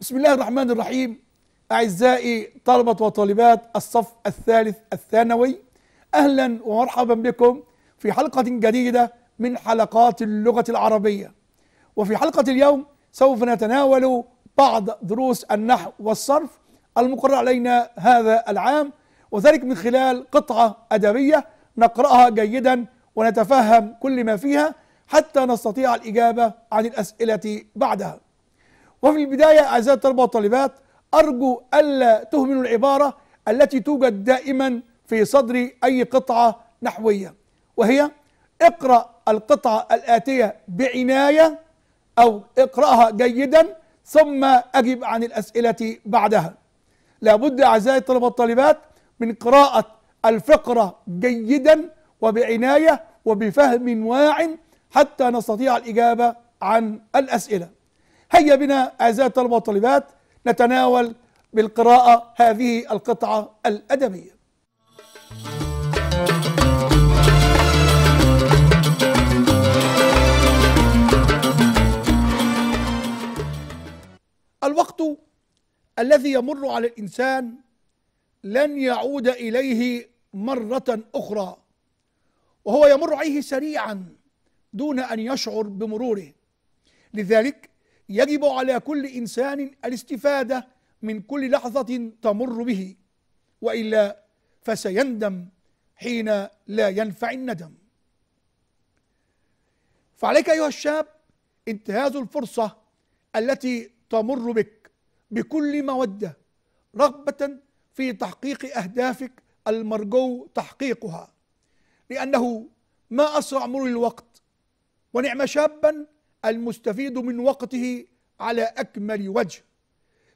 بسم الله الرحمن الرحيم أعزائي طلبة وطالبات الصف الثالث الثانوي أهلا ومرحبا بكم في حلقة جديدة من حلقات اللغة العربية وفي حلقة اليوم سوف نتناول بعض دروس النحو والصرف المقرر علينا هذا العام وذلك من خلال قطعة أدبية نقرأها جيدا ونتفهم كل ما فيها حتى نستطيع الإجابة عن الأسئلة بعدها وفي البداية أعزائي الطلبة والطالبات أرجو ألا تهملوا العبارة التي توجد دائما في صدر أي قطعة نحوية وهي اقرأ القطعة الآتية بعناية أو اقرأها جيدا ثم أجب عن الأسئلة بعدها لابد أعزائي الطلبة والطالبات من قراءة الفقرة جيدا وبعناية وبفهم واع حتى نستطيع الإجابة عن الأسئلة هيا بنا أعزائي الطلبة والطالبات نتناول بالقراءة هذه القطعة الأدبية الوقت الذي يمر على الإنسان لن يعود إليه مرة أخرى وهو يمر عليه سريعا دون أن يشعر بمروره لذلك يجب على كل إنسان الاستفادة من كل لحظة تمر به وإلا فسيندم حين لا ينفع الندم فعليك أيها الشاب انتهاز الفرصة التي تمر بك بكل مودة رغبة في تحقيق أهدافك المرجو تحقيقها لأنه ما أسرع مرور الوقت ونعم شابا المستفيد من وقته على أكمل وجه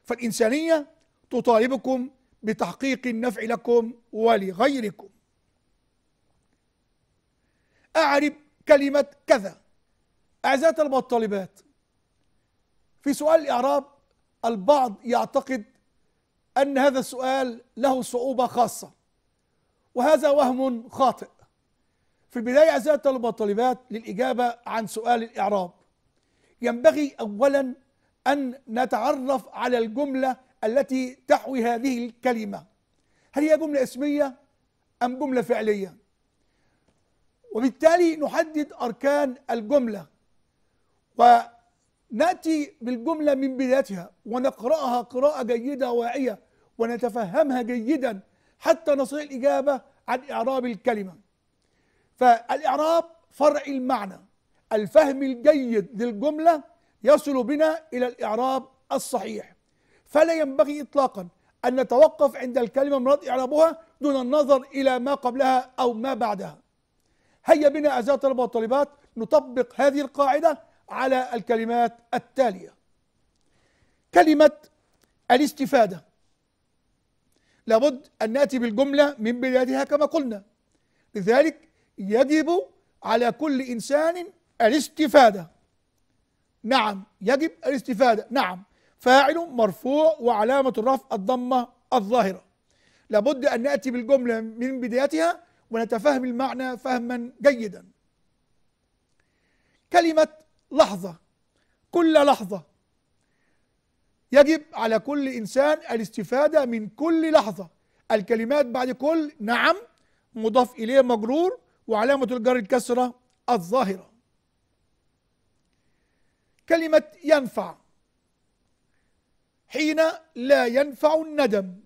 فالإنسانية تطالبكم بتحقيق النفع لكم ولغيركم أعرب كلمة كذا أعزائي الطالبات في سؤال الإعراب البعض يعتقد أن هذا السؤال له صعوبة خاصة وهذا وهم خاطئ في البداية أعزائي الطلبة والطالبات للإجابة عن سؤال الإعراب ينبغي أولا أن نتعرف على الجملة التي تحوي هذه الكلمة هل هي جملة اسمية أم جملة فعلية وبالتالي نحدد أركان الجملة ونأتي بالجملة من بدايتها ونقرأها قراءة جيدة واعية ونتفهمها جيدا حتى نصل الإجابة عن إعراب الكلمة فالإعراب فرع المعنى الفهم الجيد للجملة يصل بنا إلى الإعراب الصحيح فلا ينبغي إطلاقا أن نتوقف عند الكلمة مراد إعرابها دون النظر إلى ما قبلها أو ما بعدها هيا بنا أعزائي الطلبة والطالبات نطبق هذه القاعدة على الكلمات التالية كلمة الاستفادة لابد أن نأتي بالجملة من بدايتها كما قلنا لذلك يجب على كل إنسان الاستفادة نعم يجب الاستفادة نعم فاعل مرفوع وعلامة الرفع الضمة الظاهرة لابد أن نأتي بالجملة من بدايتها ونتفهم المعنى فهما جيدا كلمة لحظة كل لحظة يجب على كل إنسان الاستفادة من كل لحظة الكلمات بعد كل نعم مضاف إليه مجرور وعلامة الجر الكسرة الظاهرة كلمة ينفع حين لا ينفع الندم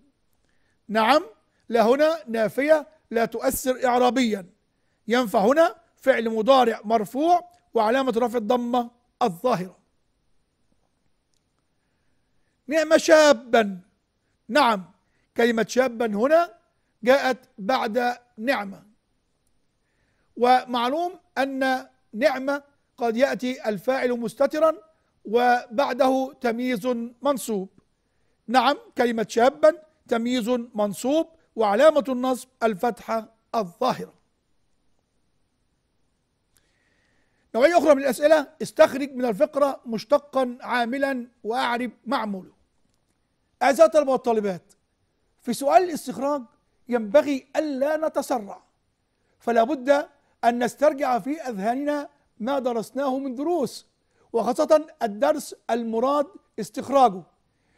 نعم لا هنا نافية لا تؤثر إعرابيا ينفع هنا فعل مضارع مرفوع وعلامة رفع الضمة الظاهرة نعم شابا نعم كلمة شابا هنا جاءت بعد نعمة ومعلوم أن نعمة قد يأتي الفاعل مستترا وبعده تمييز منصوب نعم كلمة شابا تمييز منصوب وعلامة النصب الفتحة الظاهرة نوعية أخرى من الأسئلة استخرج من الفقرة مشتقا عاملا وأعرب معموله أعزائي الطلبة والطالبات في سؤال الاستخراج ينبغي ألا نتسرع فلا بد أن نسترجع في أذهاننا ما درسناه من دروس وخاصة الدرس المراد استخراجه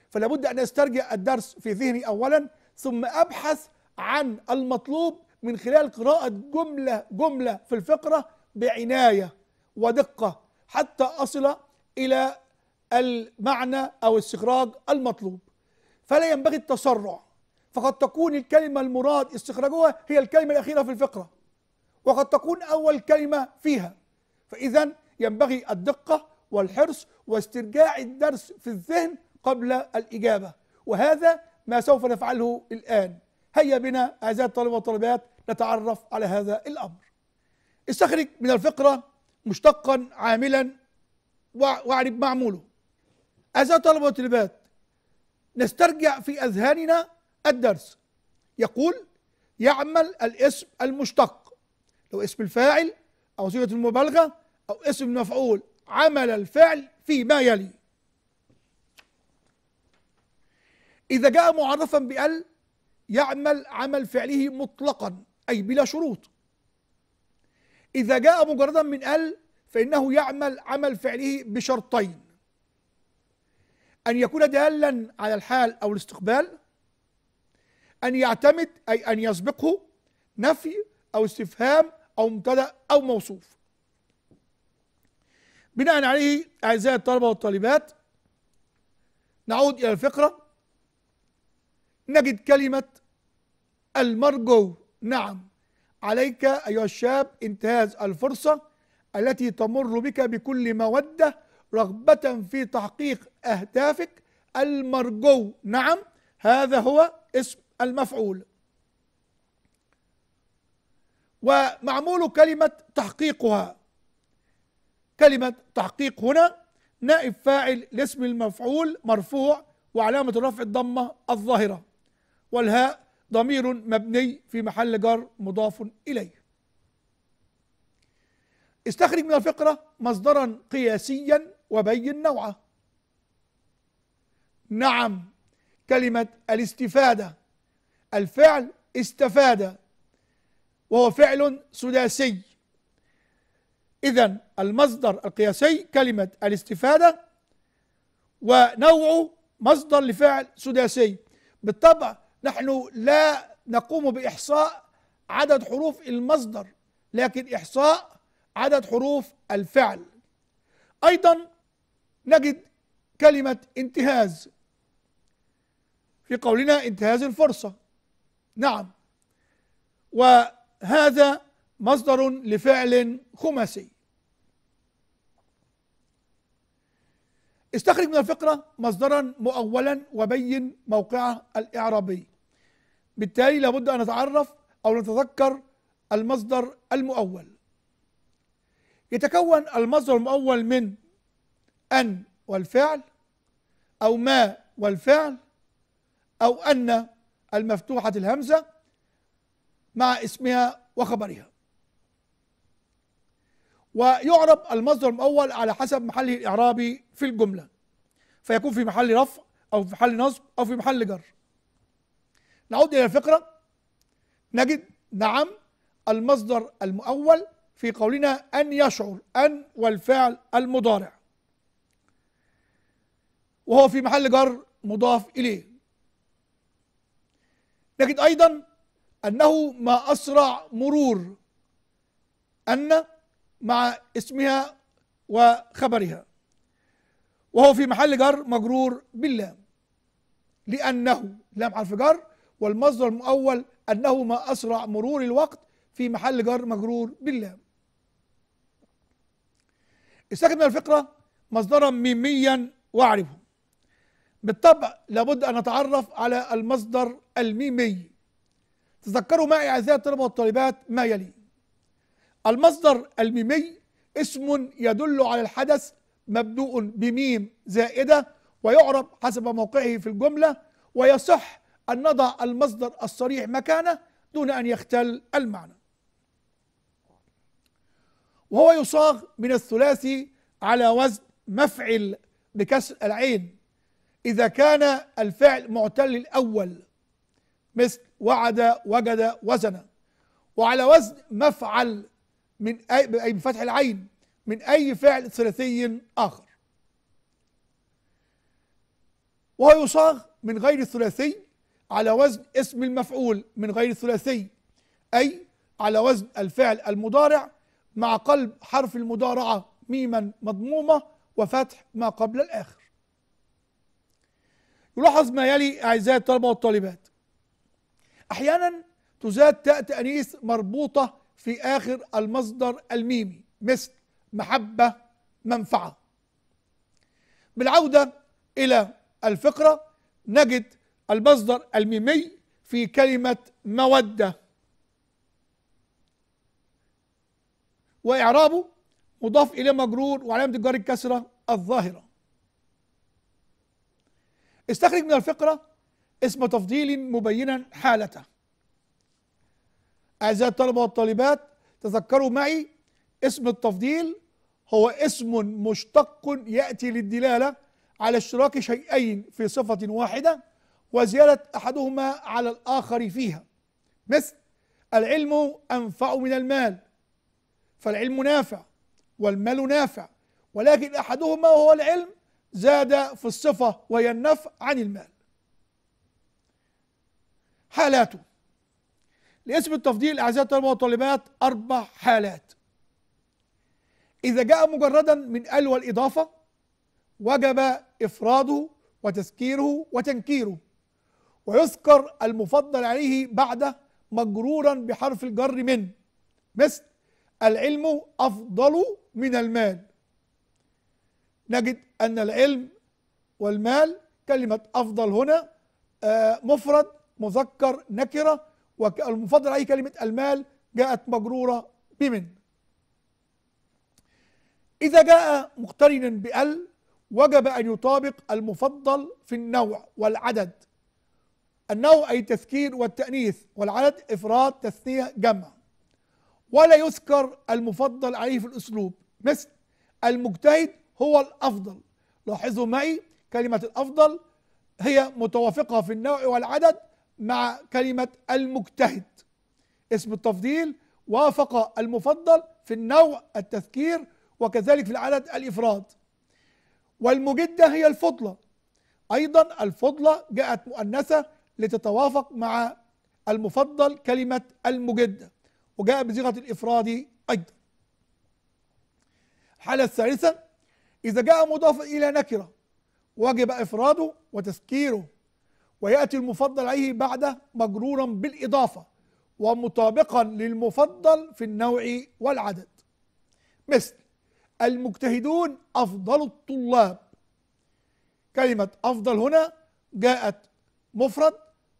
فلا بد أن أسترجع الدرس في ذهني أولا ثم أبحث عن المطلوب من خلال قراءة جملة جملة في الفقرة بعناية ودقة حتى أصل إلى المعنى أو استخراج المطلوب فلا ينبغي التسرع فقد تكون الكلمة المراد استخراجها هي الكلمة الأخيرة في الفقرة وقد تكون أول كلمة فيها فإذا ينبغي الدقة والحرص واسترجاع الدرس في الذهن قبل الإجابة وهذا ما سوف نفعله الآن هيا بنا أعزائي الطلبة والطالبات نتعرف على هذا الأمر استخرج من الفقرة مشتقا عاملا واعرب معموله أعزائي الطلبة والطالبات نسترجع في أذهاننا الدرس يقول يعمل الاسم المشتق لو اسم الفاعل أو صيغة المبالغة أو اسم مفعول عمل الفعل فيما يلي إذا جاء معرفا بأل يعمل عمل فعله مطلقا أي بلا شروط إذا جاء مجردا من أل فإنه يعمل عمل فعله بشرطين أن يكون دالا على الحال أو الاستقبال أن يعتمد أي أن يسبقه نفي أو استفهام أو مبتدأ أو موصوف بناء عليه أعزائي الطلبة والطالبات نعود إلى الفقرة نجد كلمة المرجو نعم عليك أيها الشاب انتهاز الفرصة التي تمر بك بكل مودة رغبة في تحقيق أهدافك المرجو نعم هذا هو اسم المفعول ومعمول كلمة تحقيقها كلمة تحقيق هنا نائب فاعل لاسم المفعول مرفوع وعلامة رفع الضمة الظاهرة والهاء ضمير مبني في محل جر مضاف إليه استخرج من الفقرة مصدرا قياسيا وبين نوعه نعم كلمة الاستفادة الفعل استفاد وهو فعل سداسي إذا المصدر القياسي كلمة الاستفادة ونوع مصدر لفعل سداسي بالطبع نحن لا نقوم بإحصاء عدد حروف المصدر لكن إحصاء عدد حروف الفعل أيضا نجد كلمة انتهاز في قولنا انتهاز الفرصة نعم و هذا مصدر لفعل خماسي استخرج من الفقرة مصدرا مؤولا وبين موقعه الإعرابي بالتالي لابد أن نتعرف أو نتذكر المصدر المؤول يتكون المصدر المؤول من أن والفعل أو ما والفعل أو أن المفتوحة الهمزة مع اسمها وخبرها ويعرب المصدر الأول على حسب محله الإعرابي في الجملة فيكون في محل رفع أو في محل نصب أو في محل جر نعود إلى الفقرة نجد نعم المصدر المؤول في قولنا أن يشعر أن والفعل المضارع وهو في محل جر مضاف إليه نجد أيضا أنه ما أسرع مرور أن مع اسمها وخبرها وهو في محل جر مجرور باللام لأنه لام حرف جر والمصدر المؤول أنه ما أسرع مرور الوقت في محل جر مجرور باللام استخدم الفقرة مصدرا ميميا واعرفه بالطبع لابد أن نتعرف على المصدر الميمي تذكروا معي اعزائي الطلبه والطالبات ما يلي المصدر الميمي اسم يدل على الحدث مبدوء بميم زائده ويعرب حسب موقعه في الجمله ويصح ان نضع المصدر الصريح مكانه دون ان يختل المعنى وهو يصاغ من الثلاثي على وزن مفعل بكسر العين إذا كان الفعل معتل الأول مثل وعد وجد وزن وعلى وزن مفعل من أي بفتح العين من أي فعل ثلاثي آخر وهو يصاغ من غير الثلاثي على وزن اسم المفعول من غير الثلاثي أي على وزن الفعل المضارع مع قلب حرف المضارعة ميما مضمومة وفتح ما قبل الآخر يلاحظ ما يلي أعزائي الطلبة والطالبات احيانا تزاد تاء تانيث مربوطه في اخر المصدر الميمي مثل محبه منفعه بالعوده الى الفقره نجد المصدر الميمي في كلمه موده واعرابه مضاف اليه مجرور وعلامه الجر الكسره الظاهره استخرج من الفقره اسم تفضيل مبينا حالته أعزائي الطلبة والطالبات تذكروا معي اسم التفضيل هو اسم مشتق يأتي للدلالة على اشتراك شيئين في صفة واحدة وزيادة أحدهما على الآخر فيها مثل العلم أنفع من المال فالعلم نافع والمال نافع ولكن أحدهما وهو العلم زاد في الصفة وهي النفع عن المال حالاته لاسم التفضيل أعزائي الطلبة والطالبات أربع حالات إذا جاء مجردا من ال والإضافة وجب إفراده وتذكيره وتنكيره ويذكر المفضل عليه بعده مجرورا بحرف الجر من مثل العلم أفضل من المال نجد أن العلم والمال كلمة أفضل هنا آه، مفرد مذكر نكره والمفضل عليه كلمه المال جاءت مجروره بمن اذا جاء مقترنا بال وجب ان يطابق المفضل في النوع والعدد النوع اي تذكير والتانيث والعدد افراد تثنيه جمع ولا يذكر المفضل عليه في الاسلوب مثل المجتهد هو الافضل لاحظوا معي كلمه الافضل هي متوافقه في النوع والعدد مع كلمة المجتهد اسم التفضيل وافق المفضل في النوع التذكير وكذلك في العدد الإفراد والمجدة هي الفضلة أيضا الفضلة جاءت مؤنثة لتتوافق مع المفضل كلمة المجدة وجاء بصيغة الإفراد أيضا الحالة الثالثة إذا جاء مضاف إلى نكرة وجب إفراده وتذكيره ويأتي المفضل عليه بعده مجرورا بالإضافة ومطابقا للمفضل في النوع والعدد مثل المجتهدون أفضل الطلاب كلمة أفضل هنا جاءت مفرد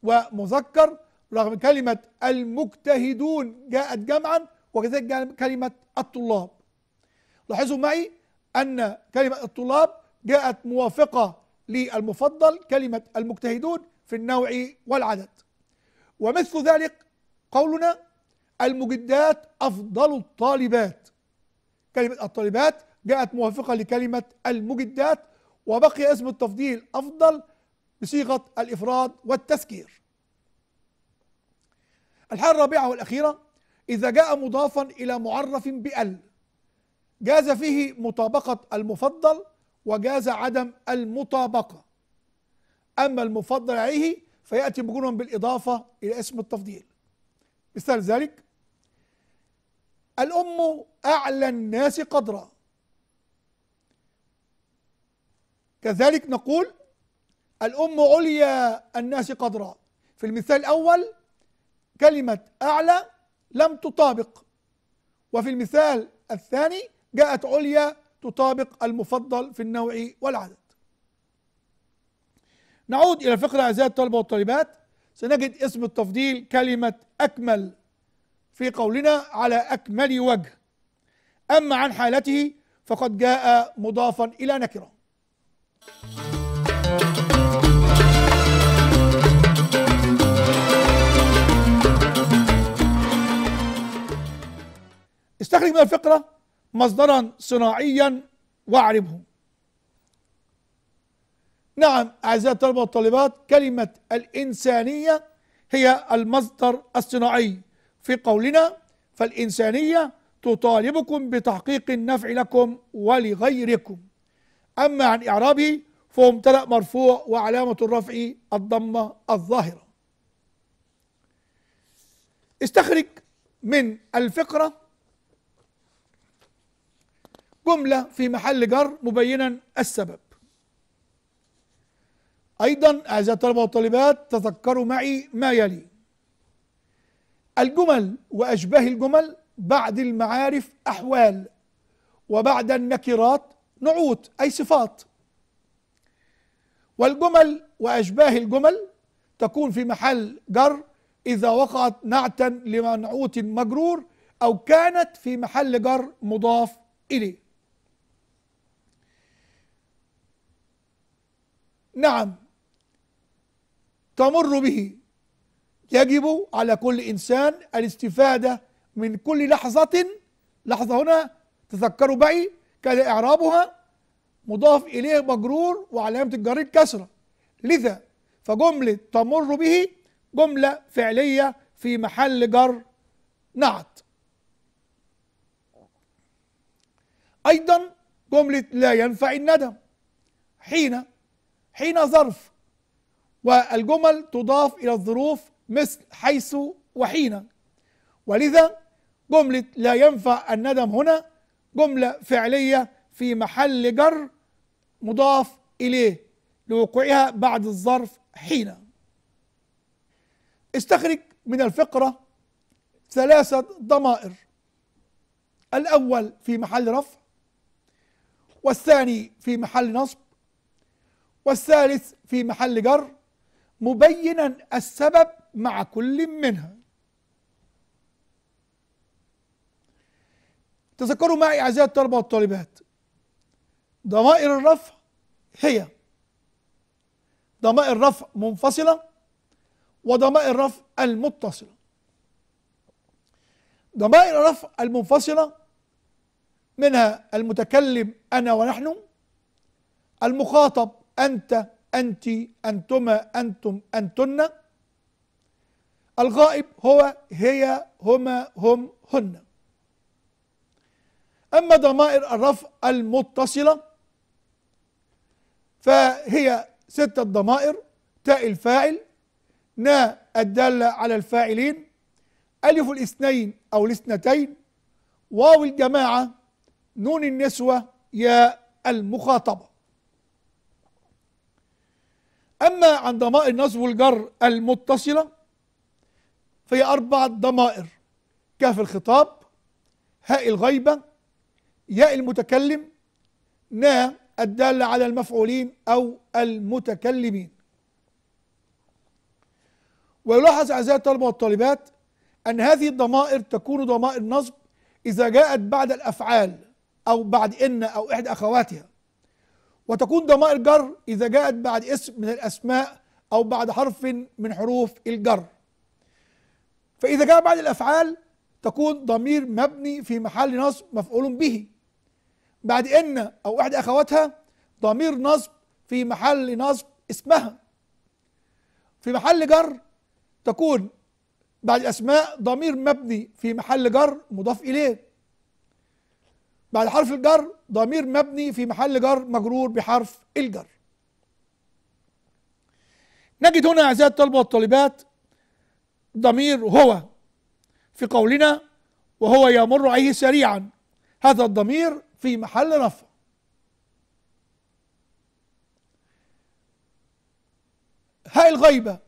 ومذكر رغم كلمة المجتهدون جاءت جمعا وكذلك جاءت كلمة الطلاب لاحظوا معي أن كلمة الطلاب جاءت موافقة للمفضل كلمة المجتهدون في النوع والعدد ومثل ذلك قولنا المجدات أفضل الطالبات كلمة الطالبات جاءت موافقة لكلمة المجدات وبقي اسم التفضيل أفضل بصيغة الإفراد والتذكير الحالة الرابعة والأخيرة إذا جاء مضافا إلى معرف بأل جاز فيه مطابقة المفضل وجاز عدم المطابقة أما المفضل عليه فيأتي بجنون بالإضافة إلى اسم التفضيل مثال ذلك الأم أعلى الناس قدرًا كذلك نقول الأم عليا الناس قدرا في المثال الأول كلمة أعلى لم تطابق وفي المثال الثاني جاءت عليا تطابق المفضل في النوع والعدد نعود إلى فقرة أعزائي الطلبة والطالبات سنجد اسم التفضيل كلمة أكمل في قولنا على أكمل وجه أما عن حالته فقد جاء مضافا إلى نكرة استخرج من الفقرة مصدرا صناعيا واعربه نعم أعزائي الطلبة والطالبات كلمة الإنسانية هي المصدر الصناعي في قولنا فالإنسانية تطالبكم بتحقيق النفع لكم ولغيركم أما عن إعرابه فهو امتلا مرفوع وعلامة الرفع الضمة الظاهرة استخرج من الفقرة جملة في محل جر مبينا السبب أيضا أعزائي الطلبة والطالبات تذكروا معي ما يلي الجمل وأشباه الجمل بعد المعارف أحوال وبعد النكرات نعوت أي صفات والجمل وأشباه الجمل تكون في محل جر إذا وقعت نعتا لمنعوت مجرور أو كانت في محل جر مضاف إليه نعم تمر به يجب على كل إنسان الاستفادة من كل لحظة لحظة هنا تذكروا بقي كان إعرابها مضاف إليه مجرور وعلامة الجر الكسرة لذا فجملة تمر به جملة فعلية في محل جر نعت أيضا جملة لا ينفع الندم حين حين ظرف والجمل تضاف إلى الظروف مثل حيث وحين ولذا جملة لا ينفع الندم هنا جملة فعلية في محل جر مضاف إليه لوقوعها بعد الظرف حين استخرج من الفقرة ثلاثة ضمائر الأول في محل رفع والثاني في محل نصب والثالث في محل جر مبينا السبب مع كل منها تذكروا معي اعزائي الطلبه والطالبات ضمائر الرفع هي ضمائر رفع منفصله وضمائر الرفع المتصله ضمائر الرفع المنفصله منها المتكلم انا ونحن المخاطب أنت أنت أنتما أنتم أنتن الغائب هو هي هما هم هن أما ضمائر الرفع المتصلة فهي ستة ضمائر تاء الفاعل نا الدالة على الفاعلين ألف الاثنين أو الاثنتين واو الجماعة نون النسوة يا المخاطبة أما عن ضمائر النصب والجر المتصلة فهي أربع ضمائر كاف الخطاب هاء الغيبة ياء المتكلم نا الدالة على المفعولين أو المتكلمين ويلاحظ أعزائي الطلبة والطالبات أن هذه الضمائر تكون ضمائر نصب إذا جاءت بعد الأفعال أو بعد إن أو إحدى أخواتها وتكون ضمائر جر إذا جاءت بعد اسم من الأسماء أو بعد حرف من حروف الجر فإذا جاء بعد الأفعال تكون ضمير مبني في محل نصب مفعول به بعد إن أو إحدى أخواتها ضمير نصب في محل نصب اسمها في محل جر تكون بعد الأسماء ضمير مبني في محل جر مضاف إليه بعد حرف الجر ضمير مبني في محل جر مجرور بحرف الجر نجد هنا أعزائي الطلبة والطالبات ضمير هو في قولنا وهو يمر عليه سريعا هذا الضمير في محل رفع هاء الغيبة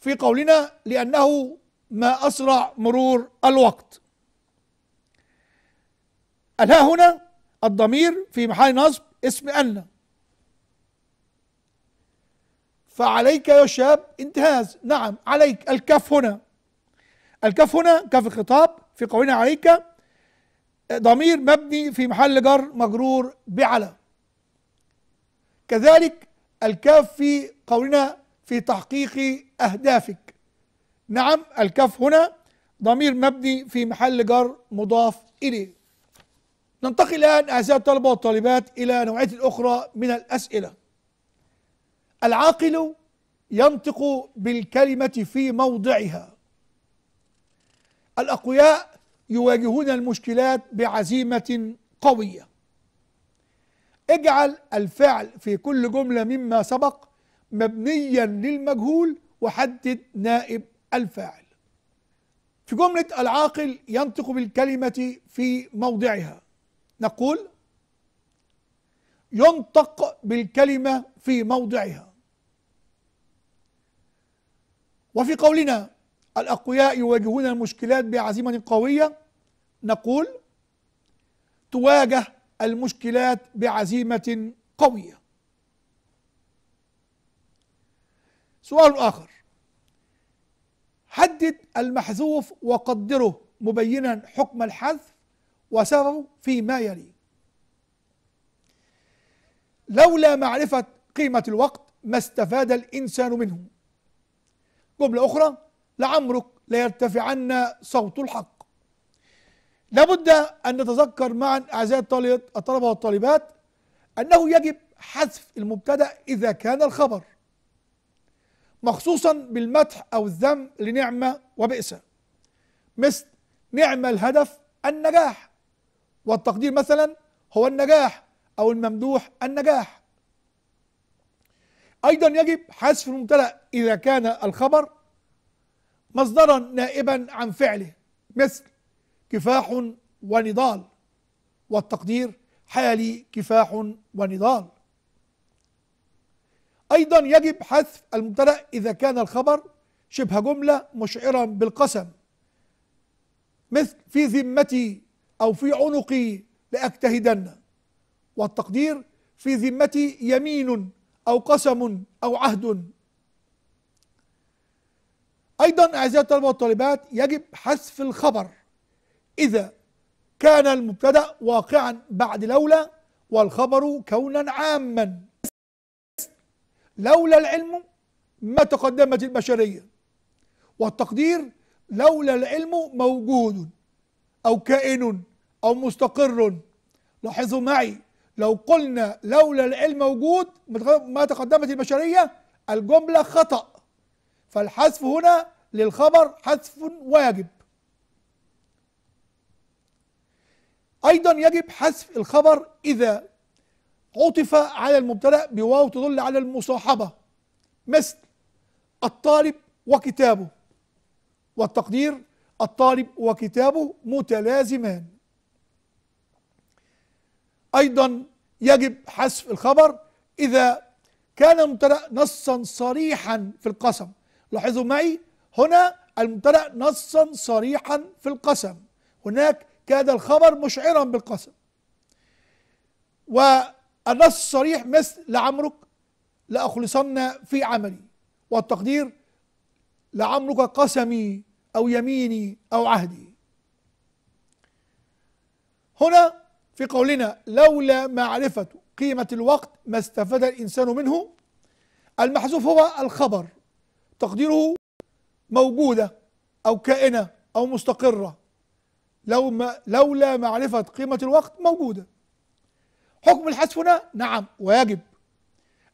في قولنا لأنه ما أسرع مرور الوقت الها هنا الضمير في محل نصب اسم أن فعليك يا شاب انتهاز نعم عليك الكف هنا الكف هنا كف الخطاب في قولنا عليك ضمير مبني في محل جر مجرور بعلى كذلك الكاف في قولنا في تحقيق أهدافك نعم الكاف هنا ضمير مبني في محل جر مضاف إليه ننتقل الآن أعزائي الطلبة والطالبات إلى نوعية أخرى من الأسئلة العاقل ينطق بالكلمة في موضعها الأقوياء يواجهون المشكلات بعزيمة قوية اجعل الفعل في كل جملة مما سبق مبنيا للمجهول وحدد نائب الفاعل في جملة العاقل ينطق بالكلمة في موضعها نقول ينطق بالكلمة في موضعها وفي قولنا الأقوياء يواجهون المشكلات بعزيمة قوية نقول تواجه المشكلات بعزيمة قوية سؤال آخر حدد المحذوف وقدره مبينا حكم الحذف وسببه فيما يلي لولا معرفة قيمة الوقت ما استفاد الإنسان منه جملة أخرى لعمرك ليرتفعن صوت الحق لابد أن نتذكر معا أعزائي الطلبة والطالبات أنه يجب حذف المبتدأ إذا كان الخبر مخصوصا بالمدح أو الذم لنعمة وبئسة مثل نعمة الهدف النجاح والتقدير مثلا هو النجاح أو الممدوح النجاح أيضا يجب حذف المبتدأ إذا كان الخبر مصدرا نائبا عن فعله مثل كفاح ونضال والتقدير حالي كفاح ونضال أيضا يجب حذف المبتدأ إذا كان الخبر شبه جملة مشعرا بالقسم مثل في ذمتي أو في عنقي لأجتهدن والتقدير في ذمتي يمين أو قسم أو عهد أيضا أعزائي الطلبة والطالبات يجب حذف الخبر إذا كان المبتدأ واقعا بعد لولا والخبر كونا عاما لولا العلم ما تقدمت البشرية والتقدير لولا العلم موجود أو كائن أو مستقر لاحظوا معي لو قلنا لولا العلم موجود ما تقدمت البشرية الجملة خطأ فالحذف هنا للخبر حذف واجب أيضا يجب حذف الخبر إذا عطف على المبتدأ بواو تدل على المصاحبة مثل الطالب وكتابه والتقدير الطالب وكتابه متلازمان أيضا يجب حذف الخبر إذا كان المبتدأ نصا صريحا في القسم لاحظوا معي هنا المبتدأ نصا صريحا في القسم هناك كان الخبر مشعرا بالقسم والنص الصريح مثل لعمرك لأخلصن في عملي والتقدير لعمرك قسمي أو يميني أو عهدي هنا في قولنا لولا معرفة قيمة الوقت ما استفاد الإنسان منه المحذوف هو الخبر تقديره موجودة أو كائنة أو مستقرة لو ما لولا معرفة قيمة الوقت موجودة حكم الحذف هنا نعم ويجب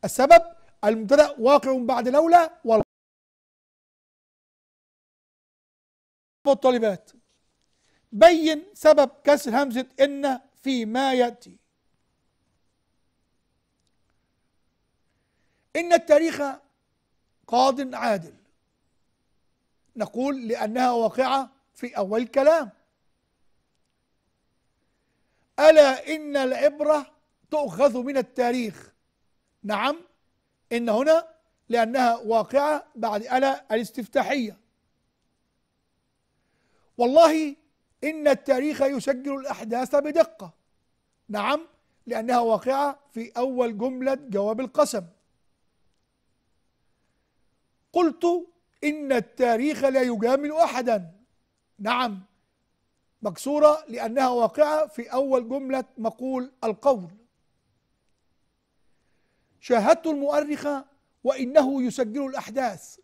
السبب المبتدأ واقع بعد لولا والخبر والطالبات بين سبب كسر همزة إن فيما يأتي إن التاريخ قاض عادل نقول لأنها واقعة في أول الكلام ألا إن العبرة تؤخذ من التاريخ نعم إن هنا لأنها واقعة بعد ألا الاستفتاحية والله إن التاريخ يسجل الأحداث بدقة نعم لأنها واقعة في أول جملة جواب القسم قلت إن التاريخ لا يجامل أحدا نعم مكسورة لأنها واقعة في أول جملة مقول القول شاهدت المؤرخ وإنه يسجل الأحداث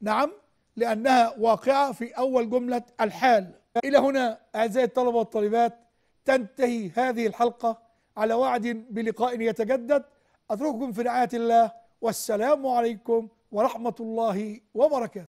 نعم لأنها واقعة في أول جملة الحال إلى هنا أعزائي الطلبة والطالبات تنتهي هذه الحلقة على وعد بلقاء يتجدد أترككم في رعاية الله والسلام عليكم ورحمة الله وبركاته